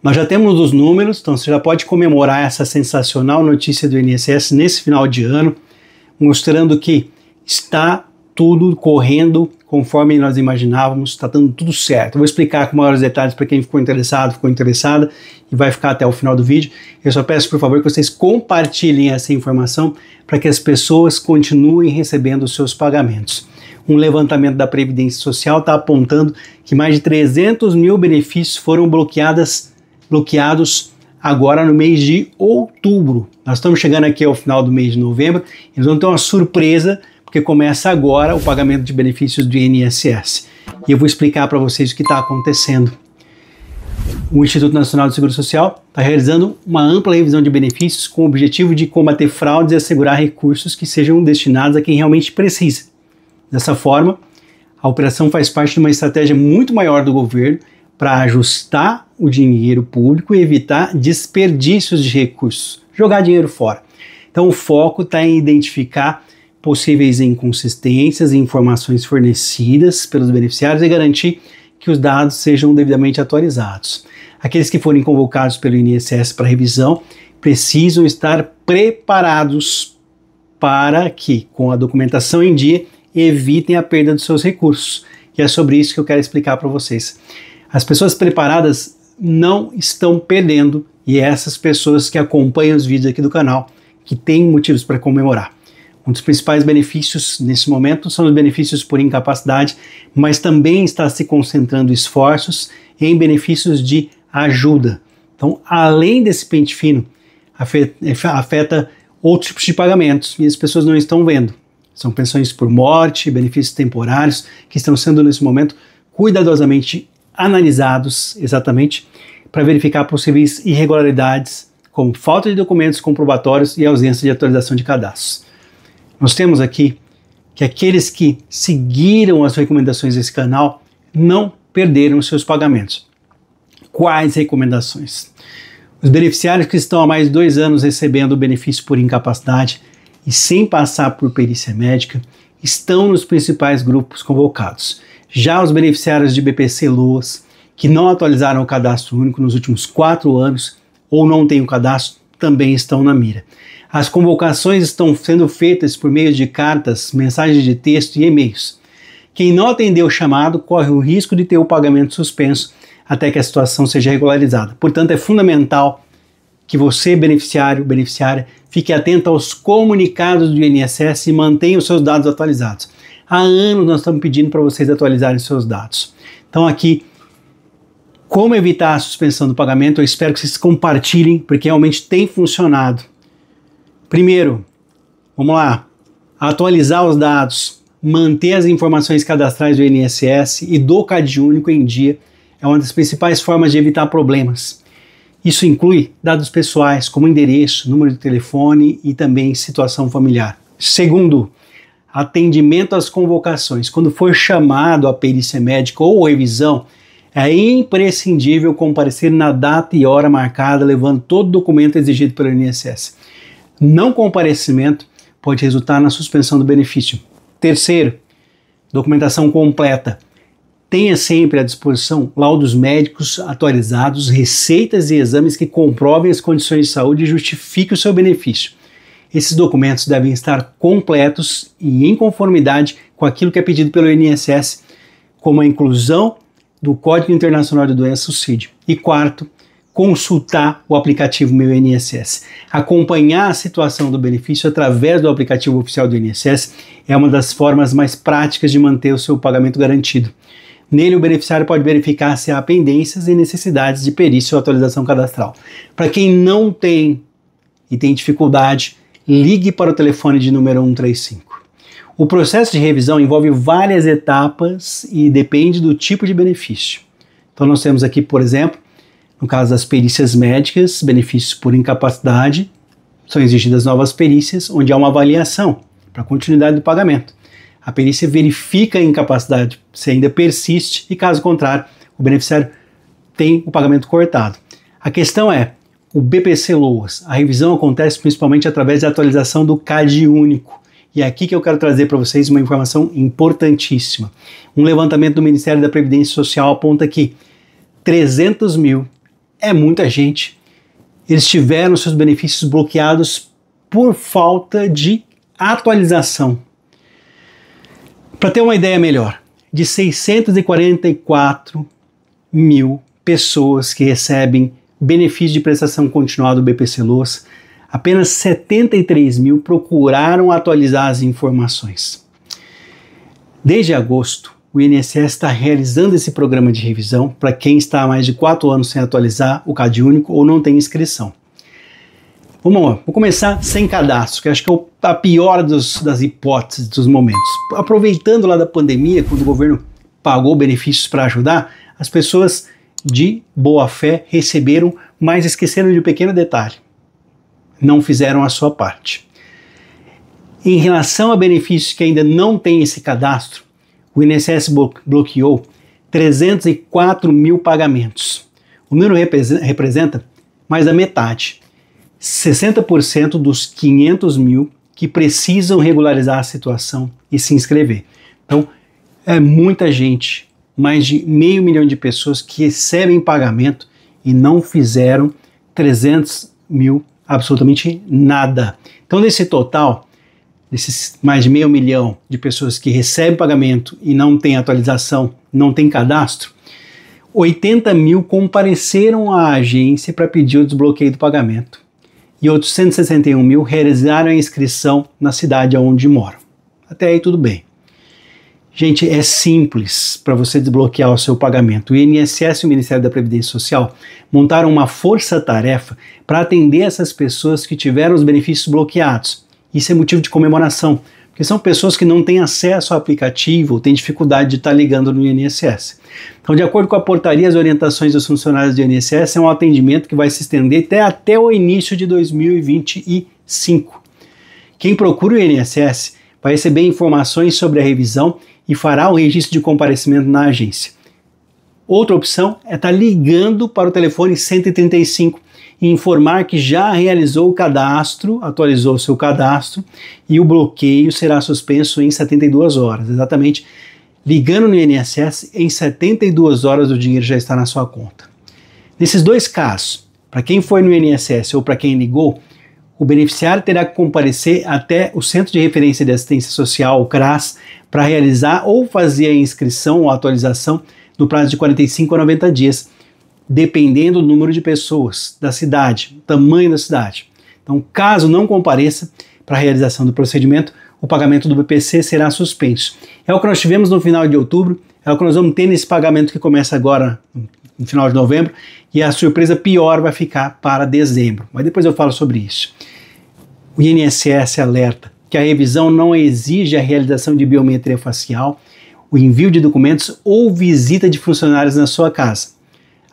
Nós já temos os números, então você já pode comemorar essa sensacional notícia do INSS nesse final de ano, mostrando que está tudo correndo conforme nós imaginávamos, está dando tudo certo. Eu vou explicar com maiores detalhes para quem ficou interessado, ficou interessada e vai ficar até o final do vídeo. Eu só peço, por favor, que vocês compartilhem essa informação para que as pessoas continuem recebendo os seus pagamentos. Um levantamento da Previdência Social está apontando que mais de 300 mil benefícios foram bloqueados bloqueados agora no mês de outubro. Nós estamos chegando aqui ao final do mês de novembro, eles vão ter uma surpresa, porque começa agora o pagamento de benefícios do INSS. E eu vou explicar para vocês o que está acontecendo. O Instituto Nacional do Seguro Social está realizando uma ampla revisão de benefícios com o objetivo de combater fraudes e assegurar recursos que sejam destinados a quem realmente precisa. Dessa forma, a operação faz parte de uma estratégia muito maior do governo para ajustar o dinheiro público e evitar desperdícios de recursos, jogar dinheiro fora. Então o foco está em identificar possíveis inconsistências e informações fornecidas pelos beneficiários e garantir que os dados sejam devidamente atualizados. Aqueles que forem convocados pelo INSS para revisão precisam estar preparados para que, com a documentação em dia, evitem a perda dos seus recursos. E é sobre isso que eu quero explicar para vocês. As pessoas preparadas não estão perdendo e é essas pessoas que acompanham os vídeos aqui do canal que têm motivos para comemorar. Um dos principais benefícios nesse momento são os benefícios por incapacidade, mas também está se concentrando esforços em benefícios de ajuda. Então, além desse pente fino, afeta outros tipos de pagamentos e as pessoas não estão vendo. São pensões por morte, benefícios temporários que estão sendo nesse momento cuidadosamente analisados exatamente para verificar possíveis irregularidades, como falta de documentos comprobatórios e ausência de atualização de cadastros. Nós temos aqui que aqueles que seguiram as recomendações desse canal não perderam seus pagamentos. Quais recomendações? Os beneficiários que estão há mais de dois anos recebendo o benefício por incapacidade e sem passar por perícia médica estão nos principais grupos convocados. Já os beneficiários de BPC Loas, que não atualizaram o cadastro único nos últimos quatro anos ou não têm o cadastro, também estão na mira. As convocações estão sendo feitas por meio de cartas, mensagens de texto e e-mails. Quem não atender o chamado corre o risco de ter o pagamento suspenso até que a situação seja regularizada. Portanto, é fundamental que você, beneficiário, beneficiária, fique atento aos comunicados do INSS e mantenha os seus dados atualizados. Há anos nós estamos pedindo para vocês atualizarem seus dados. Então aqui, como evitar a suspensão do pagamento, eu espero que vocês compartilhem, porque realmente tem funcionado. Primeiro, vamos lá, atualizar os dados, manter as informações cadastrais do INSS e do CadÚnico em dia é uma das principais formas de evitar problemas. Isso inclui dados pessoais, como endereço, número de telefone e também situação familiar. Segundo, atendimento às convocações. Quando for chamado à perícia médica ou revisão, é imprescindível comparecer na data e hora marcada, levando todo o documento exigido pelo INSS. Não comparecimento pode resultar na suspensão do benefício. Terceiro, documentação completa. Tenha sempre à disposição laudos médicos atualizados, receitas e exames que comprovem as condições de saúde e justifiquem o seu benefício. Esses documentos devem estar completos e em conformidade com aquilo que é pedido pelo INSS, como a inclusão do Código Internacional de Doenças, o CID. E quarto, consultar o aplicativo Meu INSS. Acompanhar a situação do benefício através do aplicativo oficial do INSS é uma das formas mais práticas de manter o seu pagamento garantido. Nele, o beneficiário pode verificar se há pendências e necessidades de perícia ou atualização cadastral. Para quem não tem e tem dificuldade, ligue para o telefone de número 135. O processo de revisão envolve várias etapas e depende do tipo de benefício. Então, nós temos aqui, por exemplo, no caso das perícias médicas, benefícios por incapacidade, são exigidas novas perícias, onde há uma avaliação para continuidade do pagamento. A perícia verifica a incapacidade se ainda persiste e, caso contrário, o beneficiário tem o pagamento cortado. A questão é, o BPC Loas, a revisão acontece principalmente através da atualização do CAD único. E é aqui que eu quero trazer para vocês uma informação importantíssima. Um levantamento do Ministério da Previdência Social aponta que 300 mil é muita gente. Eles tiveram seus benefícios bloqueados por falta de atualização para ter uma ideia melhor, de 644 mil pessoas que recebem benefício de prestação continuada do BPC Loas, apenas 73 mil procuraram atualizar as informações. Desde agosto, o INSS está realizando esse programa de revisão para quem está há mais de 4 anos sem atualizar o CadÚnico ou não tem inscrição. Vamos lá, vou começar sem cadastro, que acho que é a pior dos, das hipóteses dos momentos. Aproveitando lá da pandemia, quando o governo pagou benefícios para ajudar, as pessoas de boa fé receberam, mas esqueceram de um pequeno detalhe: não fizeram a sua parte. Em relação a benefícios que ainda não têm esse cadastro, o INSS bloqueou 304 mil pagamentos. O número representa mais da metade 60% dos 500 mil que precisam regularizar a situação e se inscrever. Então, é muita gente, mais de meio milhão de pessoas que recebem pagamento e não fizeram 300 mil absolutamente nada. Então, desse total, desses mais de meio milhão de pessoas que recebem pagamento e não tem atualização, não tem cadastro, 80 mil compareceram à agência para pedir o desbloqueio do pagamento e outros 161 mil realizaram a inscrição na cidade onde moram. Até aí tudo bem. Gente, é simples para você desbloquear o seu pagamento. O INSS e o Ministério da Previdência Social montaram uma força-tarefa para atender essas pessoas que tiveram os benefícios bloqueados. Isso é motivo de comemoração, que são pessoas que não têm acesso ao aplicativo ou têm dificuldade de estar ligando no INSS. Então, de acordo com a portaria, as orientações dos funcionários do INSS é um atendimento que vai se estender até, até o início de 2025. Quem procura o INSS vai receber informações sobre a revisão e fará o registro de comparecimento na agência. Outra opção é estar tá ligando para o telefone 135 e informar que já realizou o cadastro, atualizou o seu cadastro e o bloqueio será suspenso em 72 horas. Exatamente, ligando no INSS, em 72 horas o dinheiro já está na sua conta. Nesses dois casos, para quem foi no INSS ou para quem ligou, o beneficiário terá que comparecer até o Centro de Referência de Assistência Social, o CRAS, para realizar ou fazer a inscrição ou atualização no prazo de 45 a 90 dias, dependendo do número de pessoas, da cidade, tamanho da cidade. Então, caso não compareça para a realização do procedimento, o pagamento do BPC será suspenso. É o que nós tivemos no final de outubro, é o que nós vamos ter nesse pagamento que começa agora no final de novembro, e a surpresa pior vai ficar para dezembro. Mas depois eu falo sobre isso. O INSS alerta que a revisão não exige a realização de biometria facial, o envio de documentos ou visita de funcionários na sua casa.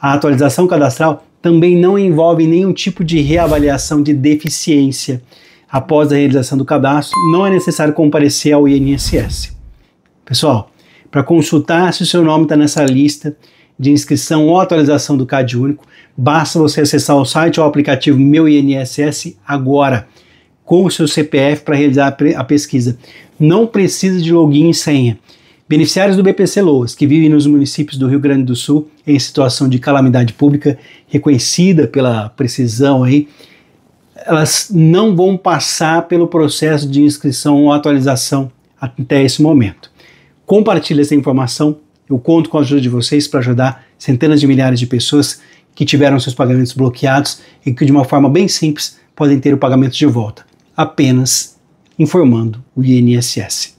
A atualização cadastral também não envolve nenhum tipo de reavaliação de deficiência. Após a realização do cadastro, não é necessário comparecer ao INSS. Pessoal, para consultar se o seu nome está nessa lista de inscrição ou atualização do CAD único, basta você acessar o site ou o aplicativo Meu INSS agora, com o seu CPF para realizar a pesquisa. Não precisa de login e senha. Beneficiários do BPC Loas, que vivem nos municípios do Rio Grande do Sul em situação de calamidade pública, reconhecida pela precisão aí, elas não vão passar pelo processo de inscrição ou atualização até esse momento. Compartilhe essa informação, eu conto com a ajuda de vocês para ajudar centenas de milhares de pessoas que tiveram seus pagamentos bloqueados e que, de uma forma bem simples, podem ter o pagamento de volta, apenas informando o INSS.